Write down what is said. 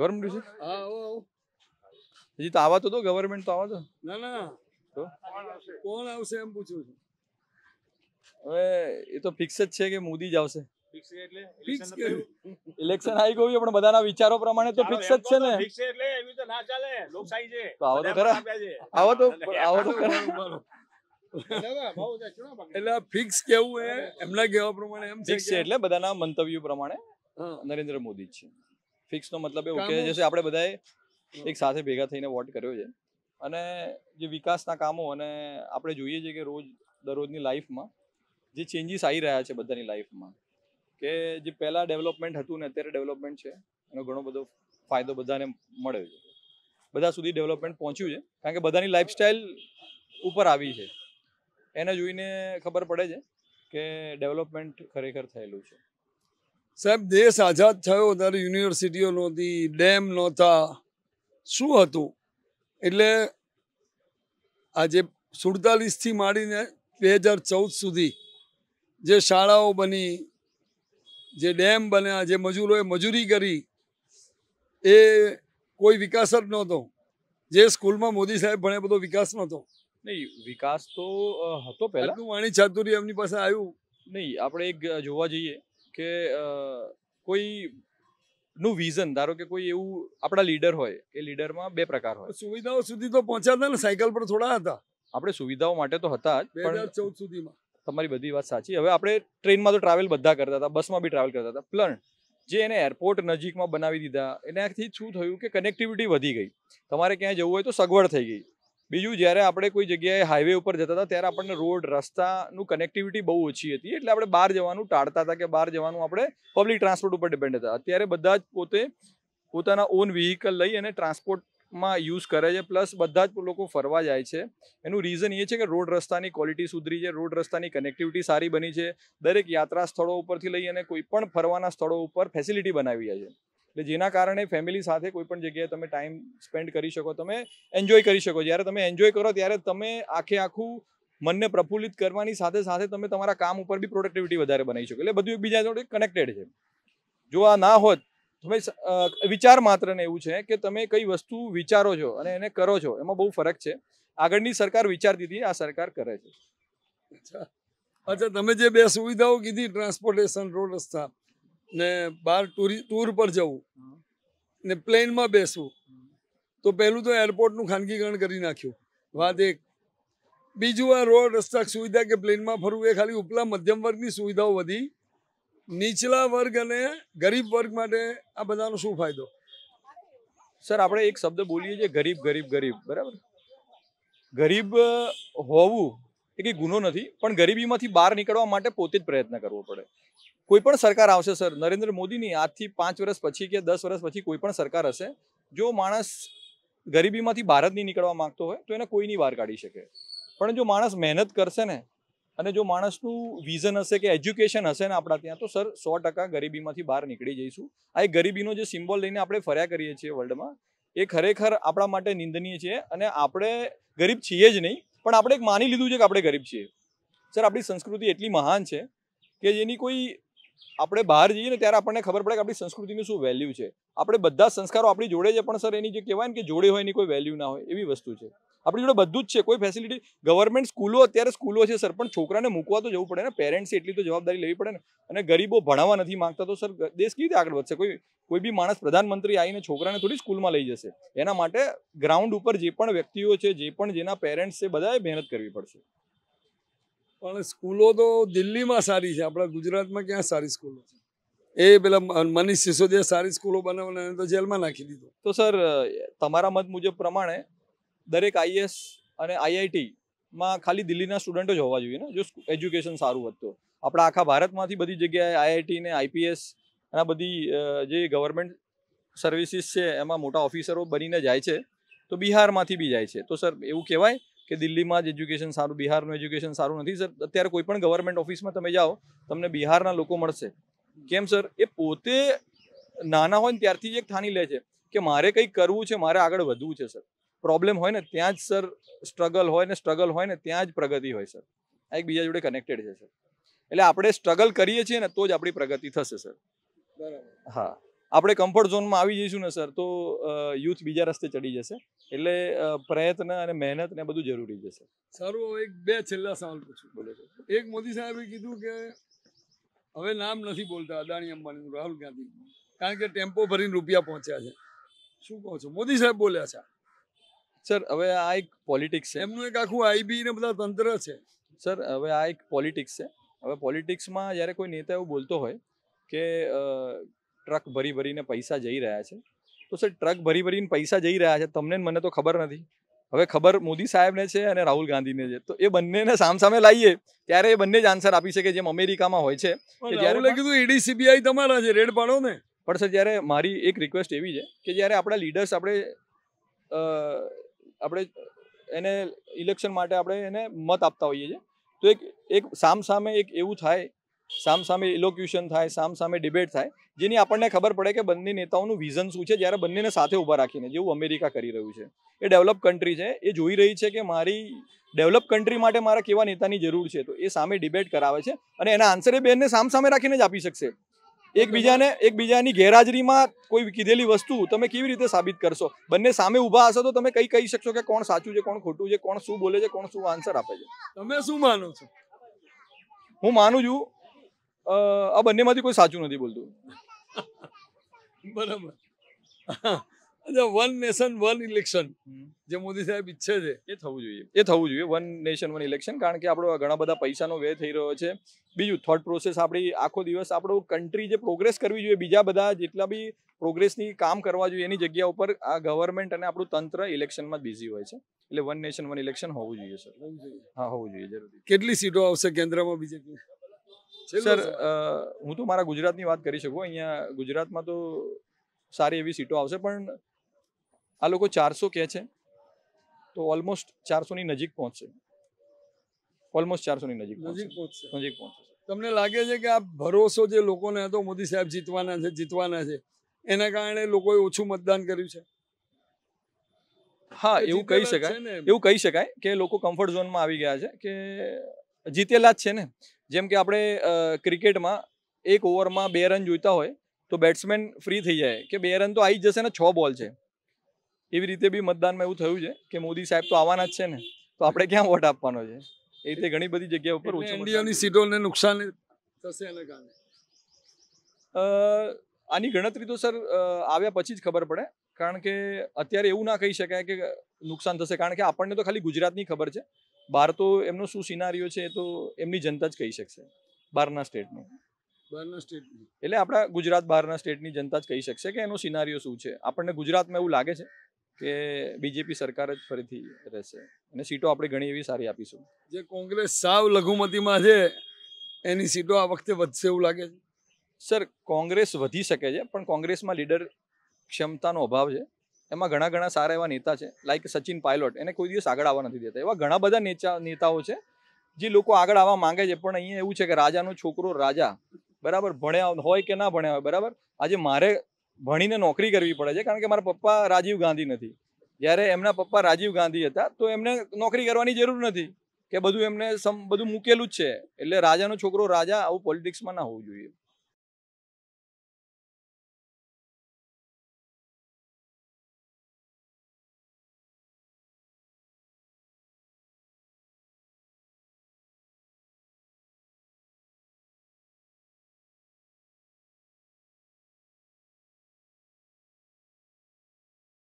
government વિશે હજી તો આવા તો તો ગવર્મેન્ટ તો આવા તો ના ના તો કોણ આવશે એમ પૂછું છું હવે એ તો ફિક્સ જ છે કે મોદી જ આવશે કેવું એ એમના કહેવા પ્રમાણે એમ ફિક્સ છે એટલે બધાના મંતવ્યો પ્રમાણે નરેન્દ્ર મોદી છે ફિક્સનો મતલબ એવો કે જશે આપણે બધાએ એક સાથે ભેગા થઈને વોટ કર્યો છે અને જે વિકાસના કામો અને આપણે જોઈએ છે કે રોજ દરરોજની લાઈફમાં જે ચેન્જીસ આવી રહ્યા છે બધાની લાઈફમાં કે જે પહેલા ડેવલપમેન્ટ હતું ને અત્યારે ડેવલપમેન્ટ છે એનો ઘણો બધો ફાયદો બધાને મળ્યો છે બધા સુધી ડેવલપમેન્ટ પહોંચ્યું છે કારણ કે બધાની લાઈફસ્ટાઈલ ઉપર આવી છે એને જોઈને ખબર પડે છે કે ડેવલપમેન્ટ ખરેખર થયેલું છે સાહેબ દેશ આઝાદ થયો ત્યારે યુનિવર્સિટીઓ નહોતી ડેમ નહોતા શું હતું એટલે આજે સુડતાલીસથી માંડીને બે હજાર ચૌદ સુધી જે શાળાઓ બની જે ડેમ બન્યા જે મજૂરોએ મજૂરી કરી એ કોઈ વિકાસ જ નહોતો જે સ્કૂલમાં મોદી સાહેબ ભણે બધો વિકાસ નહોતો નહીં વિકાસ તો હતો પહેલાં વાણી ચાતુરી એમની પાસે આવ્યું નહીં આપણે એક જોવા જઈએ કે કોઈ નું વિઝન ધારો કે કોઈ એવું આપણા લીડર હોય એ લીડરમાં બે પ્રકાર હોય સુવિધાઓ સુધી તો પહોંચ્યા ને સાયકલ પર થોડા હતા આપણે સુવિધાઓ માટે તો હતા જ પણ ચૌદ સુધીમાં તમારી બધી વાત સાચી હવે આપણે ટ્રેનમાં તો ટ્રાવેલ બધા કરતા હતા બસમાં બી ટ્રાવેલ કરતા હતા પ્લન જે એને એરપોર્ટ નજીકમાં બનાવી દીધા એનાથી શું થયું કે કનેક્ટિવિટી વધી ગઈ તમારે ક્યાંય જવું હોય તો સગવડ થઈ ગઈ બીજું જ્યારે આપણે કોઈ જગ્યાએ હાઈવે ઉપર જતા હતા ત્યારે આપણને રોડ રસ્તાનું કનેક્ટિવિટી બહુ ઓછી હતી એટલે આપણે બહાર જવાનું ટાળતા હતા કે બહાર જવાનું આપણે પબ્લિક ટ્રાન્સપોર્ટ ઉપર ડિપેન્ડ હતા અત્યારે બધા જ પોતે પોતાના ઓન વ્હીકલ લઈ અને ટ્રાન્સપોર્ટમાં યુઝ કરે છે પ્લસ બધા જ લોકો ફરવા જાય છે એનું રીઝન એ છે કે રોડ રસ્તાની ક્વોલિટી સુધરી છે રોડ રસ્તાની કનેક્ટિવિટી સારી બની છે દરેક યાત્રા સ્થળો ઉપરથી લઈ અને કોઈ પણ ફરવાના સ્થળો ઉપર ફેસિલિટી બનાવી છે એટલે જેના કારણે ફેમિલી સાથે કોઈ પણ જગ્યાએ તમે ટાઈમ સ્પેન્ડ કરી શકો તમે એન્જોય કરી શકો જ્યારે તમે એન્જોય કરો ત્યારે તમે આખે આખું મનને પ્રફુલ્લિત કરવાની સાથે સાથે તમે તમારા કામ ઉપર બી પ્રોડક્ટિવિટી વધારે બનાવી શકો એટલે બધું એકબીજા જોડે કનેક્ટેડ છે જો આ ના હોત તમે વિચાર માત્ર ને એવું છે કે તમે કઈ વસ્તુ વિચારો છો અને એને કરો છો એમાં બહુ ફરક છે આગળની સરકાર વિચારતી હતી આ સરકાર કરે છે અચ્છા તમે જે બે સુવિધાઓ કીધી ટ્રાન્સપોર્ટેશન રોડ રસ્તા ને બહાર ટૂરી ટૂર પર જવું ને પ્લેનમાં બેસવું તો પહેલું તો એરપોર્ટનું ખાનગીકરણ કરી નાખ્યું વાત એક બીજું આ રોડ રસ્તા સુવિધા કે પ્લેનમાં ફરવું એ ખાલી ઉપલા મધ્યમ વર્ગની સુવિધાઓ વધી નીચલા વર્ગ અને ગરીબ વર્ગ માટે આ બધાનો શું ફાયદો સર આપણે એક શબ્દ બોલીએ છીએ ગરીબ ગરીબ ગરીબ બરાબર ગરીબ હોવું એ કંઈ ગુનો નથી પણ ગરીબીમાંથી બહાર નીકળવા માટે પોતે જ પ્રયત્ન કરવો પડે કોઈ પણ સરકાર આવશે સર નરેન્દ્ર મોદીની આજથી પાંચ વર્ષ પછી કે દસ વર્ષ પછી કોઈ પણ સરકાર હશે જો માણસ ગરીબીમાંથી બહાર જ નહીં નીકળવા માંગતો હોય તો એને કોઈની બહાર કાઢી શકે પણ જો માણસ મહેનત કરશે ને અને જો માણસનું વિઝન હશે કે એજ્યુકેશન હશે ને આપણા ત્યાં તો સર સો ટકા ગરીબીમાંથી બહાર નીકળી જઈશું આ એક ગરીબીનો જે સિમ્બોલ લઈને આપણે ફર્યા કરીએ છીએ વર્લ્ડમાં એ ખરેખર આપણા માટે નિંદનીય છે અને આપણે ગરીબ છીએ જ નહીં પણ આપણે એક માની લીધું છે કે આપણે ગરીબ છીએ સર આપણી સંસ્કૃતિ એટલી મહાન છે કે જેની કોઈ આપણે બહાર જઈએ ને ત્યારે આપણને ખબર પડે કે આપણી સંસ્કૃતિનું શું વેલ્યુ છે આપણે બધા સંસ્કારો આપણી જોડે છે પણ સર એની જે કહેવાય ને કે જોડે હોય એની કોઈ વેલ્યુ ના હોય એવી વસ્તુ છે આપણી જોડે બધું જ છે કોઈ ફેસિલિટી ગવર્મેન્ટ સ્કૂલો અત્યારે સ્કૂલો છે સર પણ છોકરાને મૂકવા તો જવું પડે ને પેરેન્ટ્સે એટલી તો જવાબદારી લેવી પડે ને અને ગરીબો ભણાવવા નથી માંગતા તો સર દેશ કેવી રીતે આગળ વધશે કોઈ કોઈ બી માણસ પ્રધાનમંત્રી આવીને છોકરાને થોડી સ્કૂલમાં લઈ જશે એના માટે ગ્રાઉન્ડ ઉપર જે પણ વ્યક્તિઓ છે જે પણ જેના પેરેન્ટ્સ છે બધાએ મહેનત કરવી પડશે પણ સ્કૂલો તો દિલ્હીમાં સારી છે આપણા ગુજરાતમાં ક્યાં સારી સ્કૂલો છે એ પેલા મનીષ સિસોદિયા સારી સ્કૂલો બનાવવાના તો જેલમાં નાખી દીધો તો સર તમારા મત મુજબ પ્રમાણે દરેક આઈએસ અને આઈઆઈટી માં ખાલી દિલ્હીના સ્ટુડન્ટ જ હોવા જોઈએ ને જો એજ્યુકેશન સારું હોત તો આપણા આખા ભારતમાંથી બધી જગ્યાએ આઈઆઈટી ને આઈપીએસ અને બધી જે ગવર્મેન્ટ સર્વિસીસ છે એમાં મોટા ઓફિસરો બનીને જાય છે તો બિહારમાંથી બી જાય છે તો સર એવું કહેવાય કે દિલ્હીમાં જ એજ્યુકેશન સારું બિહારનું એજ્યુકેશન સારું નથી સર અત્યારે કોઈ પણ ગવર્મેન્ટ ઓફિસમાં તમે જાઓ તમને બિહારના લોકો મળશે કેમ સર એ પોતે નાના હોય ને ત્યારથી જ એક થાની લે છે કે મારે કંઈક કરવું છે મારે આગળ વધવું છે સર પ્રોબ્લેમ હોય ને ત્યાં જ સર સ્ટ્રગલ હોય ને સ્ટ્રગલ હોય ને ત્યાં જ પ્રગતિ હોય સર આ એક બીજા જોડે કનેક્ટેડ છે સર એટલે આપણે સ્ટ્રગલ કરીએ છીએ ને તો જ આપણી પ્રગતિ થશે સર બરાબર હા આપણે કમ્ફર્ટ ઝોનમાં આવી જઈશું ને સર તો યુથ બીજા રસ્તે ચડી જશે એટલે પ્રયત્ન અને મહેનત ને બધું જરૂરી છે સર સારું એક બે છેલ્લા સવાલ પૂછું બોલો એક મોદી સાહેબે કીધું કે હવે નામ નથી બોલતા અદાણી અંબાણીનું રાહુલ ગાંધી કારણ કે ટેમ્પો ભરીને રૂપિયા પહોંચ્યા છે શું કહો છો મોદી સાહેબ બોલ્યા છે સર હવે આ એક પોલિટિક્સ છે એમનું એક આખું આઈબી ને બધા તંત્ર છે સર હવે આ એક પોલિટિક્સ છે હવે પોલિટિક્સમાં જ્યારે કોઈ નેતા એવું બોલતો હોય કે ટ્રક ભરી ભરીને પૈસા જઈ રહ્યા છે તો સર ટ્રક ભરી ભરીને પૈસા જઈ રહ્યા છે તમને મને તો ખબર નથી હવે ખબર મોદી સાહેબને છે અને રાહુલ ગાંધીને છે તો એ બંનેને સામસામે લાવીએ ત્યારે એ બંને જ આન્સર આપી શકે જેમ અમેરિકામાં હોય છે કે જ્યારે કીધું ઈડી સીબીઆઈ તમારા છે રેડ પાડો ને પણ સર જ્યારે મારી એક રિક્વેસ્ટ એવી છે કે જ્યારે આપણા લીડર્સ આપણે આપણે એને ઇલેક્શન માટે આપણે એને મત આપતા હોઈએ છીએ તો એક એક સામસામે એક એવું થાય સામસામે ઇલોક્યુશન થાય સામસામે ડિબેટ થાય જેની આપણને ખબર પડે કે બંને નેતાઓનું વિઝન શું છે જ્યારે બંનેને સાથે ઊભા રાખીને જેવું અમેરિકા કરી રહ્યું છે એ ડેવલપ કન્ટ્રી છે એ જોઈ રહી છે કે મારી ડેવલપ કન્ટ્રી માટે મારા કેવા નેતાની જરૂર છે તો એ સામે ડિબેટ કરાવે છે અને એના આન્સર એ બેનને સામસામે રાખીને જ આપી શકશે એકબીજાને એકબીજાની ગેરહાજરીમાં કોઈ કીધેલી વસ્તુ તમે કેવી રીતે સાબિત કરશો બંને સામે ઊભા હશો તો તમે કઈ કહી શકશો કે કોણ સાચું છે કોણ ખોટું છે કોણ શું બોલે છે કોણ શું આન્સર આપે છે તમે શું માનો છો હું માનું છું આ બંનેમાંથી કોઈ સાચું નથી બોલતું બરાબર અચ્છા વન નેશન વન ઇલેક્શન જે મોદી સાહેબ ઈચ્છે છે એ થવું જોઈએ એ થવું જોઈએ વન નેશન વન ઇલેક્શન કારણ કે આપણો ઘણા બધા પૈસાનો વ્યય થઈ રહ્યો છે બીજું થોટ પ્રોસેસ આપણી આખો દિવસ આપણો કન્ટ્રી જે પ્રોગ્રેસ કરવી જોઈએ બીજા બધા જેટલા બી પ્રોગ્રેસની કામ કરવા જોઈએ એની જગ્યા ઉપર આ ગવર્મેન્ટ અને આપણું તંત્ર ઇલેક્શનમાં બિઝી હોય છે એટલે વન નેશન વન ઇલેક્શન હોવું જોઈએ સર હા હોવું જોઈએ જરૂર કેટલી સીટો આવશે કેન્દ્રમાં બીજેપી સર હું તો મારા ગુજરાતની વાત કરી શકું અહીંયા ગુજરાતમાં તો સારી એવી સીટો આવશે પણ આ લોકો ચારસો કે છે તો ઓલમોસ્ટ ચારસોની નજીક પહોંચશે ઓલમોસ્ટ ચારસોની નજીક નજીક પહોંચશે નજીક પહોંચશે તમને લાગે છે કે આ ભરોસો જે લોકોને હતો મોદી સાહેબ જીતવાના છે જીતવાના છે એના કારણે લોકોએ ઓછું મતદાન કર્યું છે હા એવું કહી શકાય એવું કહી શકાય કે લોકો કમ્ફર્ટ ઝોનમાં આવી ગયા છે કે જીતેલા જ છે ને જેમ કે આપણે ક્રિકેટમાં એક ઓવરમાં બે રન જોઈતા હોય તો બેટ્સમેન ફ્રી થઈ જાય કે બે રન તો આવી જ જશે ને છ બોલ છે એવી રીતે બી મતદાનમાં એવું થયું છે કે મોદી સાહેબ તો આવવાના જ છે ને તો આપણે ક્યાં વોટ આપવાનો છે એ રીતે ઘણી બધી જગ્યા ઉપર ઇન્ડિયાની સીટોને નુકસાન થશે એના આની ગણતરી તો સર આવ્યા પછી જ ખબર પડે કારણ કે અત્યારે એવું ના કહી શકાય કે નુકસાન થશે કારણ કે આપણને તો ખાલી ગુજરાતની ખબર છે બહાર તો એમનો શું સિનારીઓ છે એ તો એમની જનતા જ કહી શકશે બહારના સ્ટેટનો બહારના સ્ટેટ એટલે આપણા ગુજરાત બહારના સ્ટેટની જનતા જ કહી શકશે કે એનો સિનારીઓ શું છે આપણને ગુજરાતમાં એવું લાગે છે કે બીજેપી સરકાર જ ફરીથી રહેશે અને સીટો આપણે ઘણી એવી સારી આપીશું જે કોંગ્રેસ સાવ લઘુમતીમાં છે એની સીટો આ વખતે વધશે એવું લાગે છે સર કોંગ્રેસ વધી શકે છે પણ કોંગ્રેસમાં લીડર ક્ષમતાનો અભાવ છે એમાં ઘણા ઘણા સારા એવા નેતા છે લાઈક સચિન પાયલોટ એને કોઈ દિવસ આગળ આવવા નથી દેતા એવા ઘણા બધા નેતા નેતાઓ છે જે લોકો આગળ આવવા માંગે છે પણ અહીંયા એવું છે કે રાજાનો છોકરો રાજા બરાબર ભણ્યા હોય કે ના ભણ્યા હોય બરાબર આજે મારે ભણીને નોકરી કરવી પડે છે કારણ કે મારા પપ્પા રાજીવ ગાંધી નથી જ્યારે એમના પપ્પા રાજીવ ગાંધી હતા તો એમને નોકરી કરવાની જરૂર નથી કે બધું એમને સમ બધું મૂકેલું જ છે એટલે રાજાનો છોકરો રાજા આવું પોલિટિક્સમાં ના હોવું જોઈએ